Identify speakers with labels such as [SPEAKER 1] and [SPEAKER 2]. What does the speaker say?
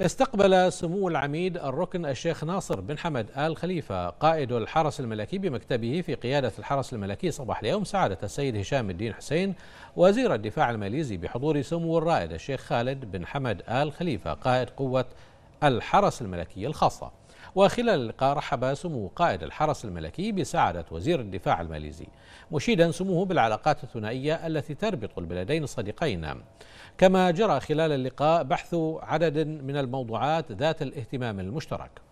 [SPEAKER 1] استقبل سمو العميد الركن الشيخ ناصر بن حمد آل خليفة قائد الحرس الملكي بمكتبه في قيادة الحرس الملكي صباح اليوم سعادة السيد هشام الدين حسين وزير الدفاع الماليزي بحضور سمو الرائد الشيخ خالد بن حمد آل خليفة قائد قوة الحرس الملكي الخاصة وخلال اللقاء رحب سمو قائد الحرس الملكي بسعادة وزير الدفاع الماليزي مشيدا سموه بالعلاقات الثنائية التي تربط البلدين الصديقين كما جرى خلال اللقاء بحث عدد من الموضوعات ذات الاهتمام المشترك